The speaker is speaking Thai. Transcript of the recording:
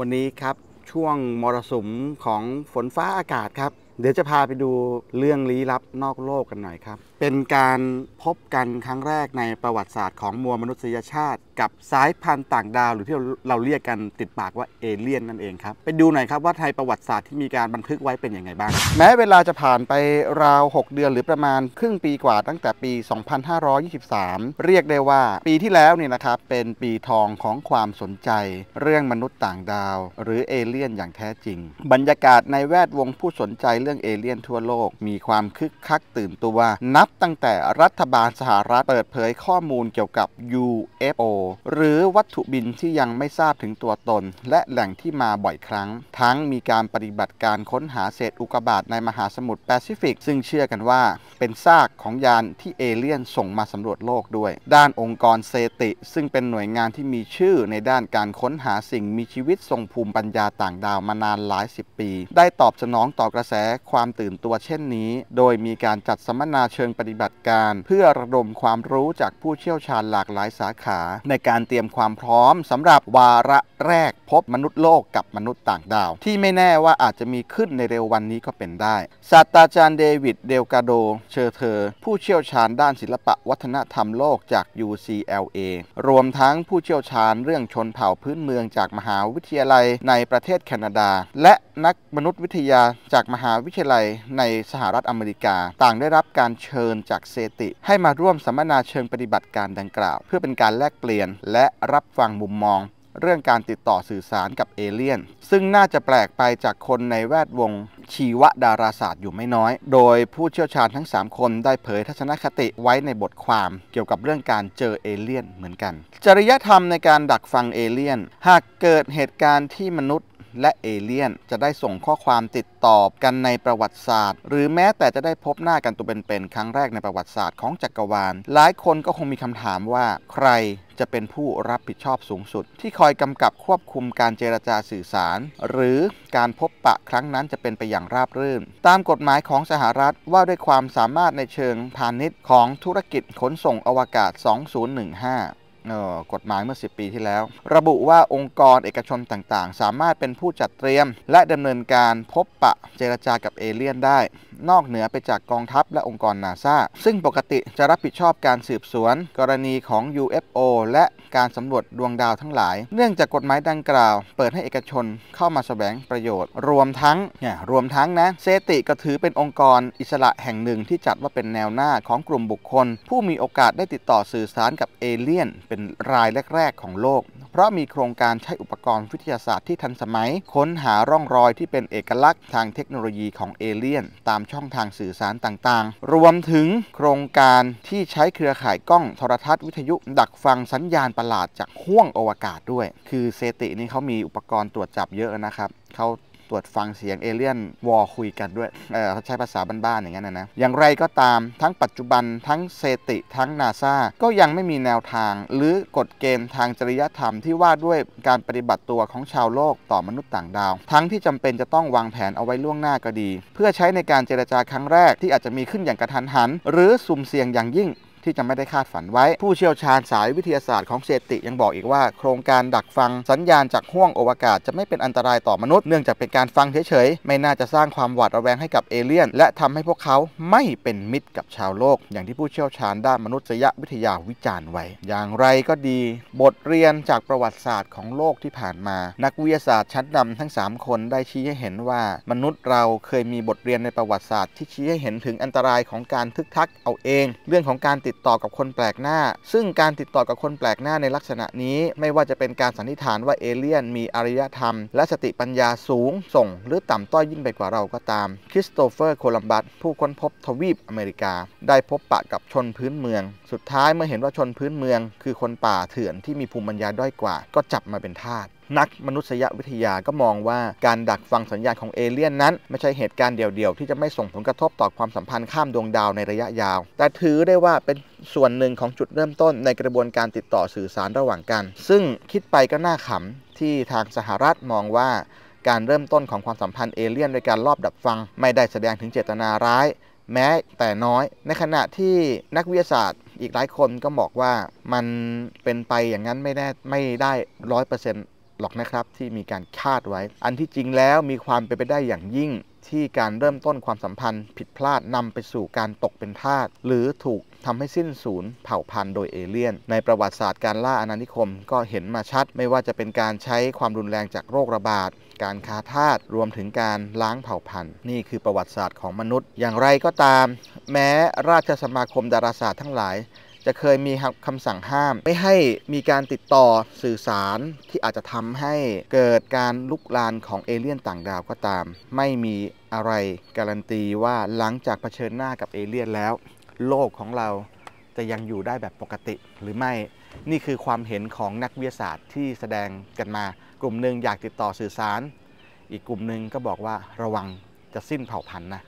วันนี้ครับ ช่วงมรสุมของฝนฟ้าอากาศครับ เดี๋ยวจะพาไปดูเรื่องลี้ลับนอกโลกกันหน่อยครับเป็นการพบกันครั้งแรกในประวัติศาสตร์ของมวลมนุษยชาติ กับสายพันธุ์ต่างดาว หรือที่เราเรียกกันติดปากว่าเอเลี่ยนนั่นเองครับไปดูหน่อยครับว่าไทยประวัติศาสตร์ที่มีการบันทึกไว้เป็นยังไงบ้าง แม้เวลาจะผ่านไปราว 6 เดือนหรือประมาณครึ่งปีกว่าตั้งแต่ปี 2523 เรียกได้ว่า ปีที่แล้วเนี่ยนะครับเป็นปีทองของความสนใจ เรื่องมนุษย์ต่างดาว หรือเอเลี่ยนอย่างแท้จริงบรรยากาศในแวดวงผู้สนใจเรื่องเอเลี่ยนทั่วโลกมีความคึกคักตื่นตัวนับบตั้งแต่รัฐบาลสหรัฐเปิดเผยข้อมูลเกี่ยวกับ UFO หรือวัตถุบินที่ยังไม่ทราบถึงตัวตน และแหล่งที่มาบ่อยครั้ง ทั้งมีการปฏิบัติการค้นหาเศษอุกกาบาตในมหาสมุทรแปซิฟิก ซึ่งเชื่อกันว่า เป็นซากของยานที่เอเลี่ยนส่งมาสำรวจโลกด้วย ด้านองค์กรเซติ ซึ่งเป็นหน่วยงานที่มีชื่อในด้านการค้นหาสิ่ง มีชีวิตทรงภูมิปัญญาต่างดาวมานานหลายสิบปี ได้ตอบสนองต่อกระแสความตื่นตัวเช่นนี้ โดยมีการจัดสัมมนาเชิงปฏิบัติการเพื่อระดมความรู้จากผู้เชี่ยวชาญหลากหลายสาขา ในการเตรียมความพร้อมสำหรับวาระแรกพบมนุษย์โลกกับมนุษย์ต่างดาว ที่ไม่แน่ว่าอาจจะมีขึ้นในเร็ววันนี้ก็เป็นได้ศาสตราจารย์เดวิดเดลกาโดเชอร์เธอผู้เชี่ยวชาญด้านศิลปะวัฒนธรรมโลกจาก UCLA รวมทั้งผู้เชี่ยวชาญเรื่องชนเผ่าพื้นเมืองจากมหาวิทยาลัยในประเทศแคนาดา และนักมนุษยวิทยาจากมหาวิทยาลัยในสหรัฐอเมริกา ต่างได้รับการเชิญริญจากเซติให้มาร่วมสัมมนาเชิงปฏิบัติการดังกล่าวเพื่อเป็นการแลกเปลี่ยน และรับฟังมุมมอง เรื่องการติดต่อสื่อสารกับเอเลี่ยน ซึ่งน่าจะแปลกไปจากคนในแวดวง ชีวดาราศาสตร์อยู่ไม่น้อย โดยผู้เชี่ยวชาญทั้ง 3 คนได้เผยทัศนคติไว้ในบทความเกี่ยวกับเรื่องการเจอเอเลี่ยนเหมือนกัน จริยธรรมในการดักฟังเอเลี่ยน หากเกิดเหตุการณ์ที่มนุษย์และเอเลี่ยนจะได้ส่งข้อความติดต่อกันในประวัติศาสตร์ หรือแม้แต่จะได้พบหน้ากันตัวเป็นๆครั้งแรกในประวัติศาสตร์ของจักรวาล หลายคนก็คงมีคำถามว่า ใครจะเป็นผู้รับผิดชอบสูงสุด ที่คอยกำกับควบคุมการเจรจาสื่อสาร หรือการพบปะครั้งนั้นจะเป็นไปอย่างราบรื่นตามกฎหมายของสหรัฐว่าด้วยความสามารถในเชิงพาณิชย์ของธุรกิจขนส่งอวกาศ 2015กฎหมายเมื่อ 10 ปีที่แล้ว ระบุว่าองค์กรเอกชนต่างๆ สามารถเป็นผู้จัดเตรียม และดำเนินการพบปะเจรจากับเอเลี่ยนได้ นอกเหนือไปจากกองทัพและองค์กรนาซาซึ่งปกติจะรับผิดชอบการสืบสวน กรณีของ UFO และการสำรวจดวงดาวทั้งหลายเนื่องจากกฎหมายดังกล่าวเปิดให้เอกชนเข้ามาแสวงประโยชน์ รวมทั้งเนี่ยรวมทั้งนะเซติก็ถือเป็นองค์กรอิสระแห่งหนึ่งที่จัดว่าเป็นแนวหน้าของกลุ่มบุคคลผู้มีโอกาสได้ติดต่อสื่อสารกับเอเลี่ยนเป็น็นรายแรก ๆ ของโลก เพราะมีโครงการใช้อุปกรณ์วิทยาศาสตร์ที่ทันสมัย ค้นหาร่องรอยที่เป็นเอกลักษณ์ทางเทคโนโลยีของเอเลี่ยน ตามช่องทางสื่อสารต่าง ๆ รวมถึงโครงการที่ใช้เครือข่ายกล้องโทรทัศน์วิทยุ ดักฟังสัญญาณประหลาดจากห้วงอวกาศด้วย คือเซตินี่เขามีอุปกรณ์ตรวจจับเยอะนะครับเขาตรวจฟังเสียงเอเลี่ยนวอคุยกันด้วยเออเขาใช้ภาษาบ้านๆอย่างนั้นนะ อย่างไรก็ตามทั้งปัจจุบันทั้งเซติทั้งนาซาก็ยังไม่มีแนวทาง หรือกฎเกณฑ์ทางจริยธรรมที่ว่าด้วยการปฏิบัติตัวของชาวโลกต่อมนุษย์ต่างดาว ทั้งที่จำเป็นจะต้องวางแผนเอาไว้ล่วงหน้าก็ดี เพื่อใช้ในการเจรจาครั้งแรกที่อาจจะมีขึ้นอย่างกระทันหัน หรือสุ่มเสี่ยงอย่างยิ่งที่จะไม่ได้คาดฝันไว้ ผู้เชี่ยวชาญสายวิทยาศาสตร์ของเซติยังบอกอีกว่าโครงการดักฟังสัญญาณจากห้วงอวกาศจะไม่เป็นอันตรายต่อมนุษย์เนื่องจากเป็นการฟังเฉยๆไม่น่าจะสร้างความหวาดระแวงให้กับเอเลี่ยน และทำให้พวกเขาไม่เป็นมิตรกับชาวโลก อย่างที่ผู้เชี่ยวชาญด้านมนุษยวิทยาวิจารณ์ไว้อย่างไรก็ดี บทเรียนจากประวัติศาสตร์ของโลกที่ผ่านมา นักวิทยาศาสตร์ชั้นนาทั้ง3คนได้ชี้ให้เห็นว่า มนุษย์เราเคยมีบทเรียนในประวัติศาสตร์ที่ชี้ให้เห็นถึงอันตรายของการทึกทักเอาเอง เรื่องของการติดดต่อกับคนแปลกหน้า ซึ่งการติดต่อกับคนแปลกหน้าในลักษณะนี้ไม่ว่าจะเป็นการสันนิษฐานว่าเอเลี่ยนมีอารยธรรม และสติปัญญาสูงส่งหรือต่ำต้อยยิ่งไปกว่าเราก็ตาม คริสโตเฟอร์โคลัมบัส ผู้ค้นพบทวีปอเมริกา ได้พบปะกับชนพื้นเมือง สุดท้ายเมื่อเห็นว่าชนพื้นเมืองคือคนป่าเถื่อนที่มีภูมิปัญญาด้อยกว่า ก็จับมาเป็นทาสนักมนุษยวิทยาก็มองว่าการดักฟังสัญญาณของเอเลี่ยน นั้นไม่ใช่เหตุการณ์เดียวๆที่จะไม่ส่งผลกระทบต่อความสัมพันธ์ข้ามดวงดาวในระยะยาว แต่ถือได้ว่าเป็นส่วนหนึ่งของจุดเริ่มต้นในกระบวนการติดต่อสื่อสารระหว่างกัน ซึ่งคิดไปก็น่าขำที่ทางสหรัฐมองว่าการเริ่มต้นของความสัมพันธ์เอเลี่ยนโดยการรอบดักฟังไม่ได้แสดงถึงเจตนาร้าย แม้แต่น้อย ในขณะที่นักวิทยาศาสตร์อีกหลายคนก็บอกว่ามันเป็นไปอย่างนั้นไม่ได้ไม่ได้ร้อยเปอร์เซ็นต์หรอกนะครับที่มีการคาดไว้ อันที่จริงแล้วมีความเป็นไปได้อย่างยิ่ง ที่การเริ่มต้นความสัมพันธ์ผิดพลาดนำไปสู่การตกเป็นทาส หรือถูกทำให้สิ้นสูญเผ่าพันธุ์โดยเอเลี่ยน ในประวัติศาสตร์การล่าอนานิคมก็เห็นมาชัด ไม่ว่าจะเป็นการใช้ความรุนแรงจากโรคระบาด การค้าทาสรวมถึงการล้างเผ่าพันธุ์ นี่คือประวัติศาสตร์ของมนุษย์ อย่างไรก็ตาม แม้ราชสมาคมดาราศาสตร์ทั้งหลายจะเคยมีคำสั่งห้าม ไม่ให้มีการติดต่อสื่อสารที่อาจจะทำให้เกิดการลุกลานของเอเลี่ยนต่างดาวก็ตาม ไม่มีอะไรการันตีว่าหลังจากเผชิญหน้ากับเอเลี่ยนแล้วโลกของเราจะยังอยู่ได้แบบปกติ หรือไม่นี่คือความเห็นของนักวิทยาศาสตร์ที่แสดงกันมา กลุ่มหนึ่งอยากติดต่อสื่อสาร อีกกลุ่มหนึ่งก็บอกว่าระวังจะสิ้นเผ่าพันธุ์นะ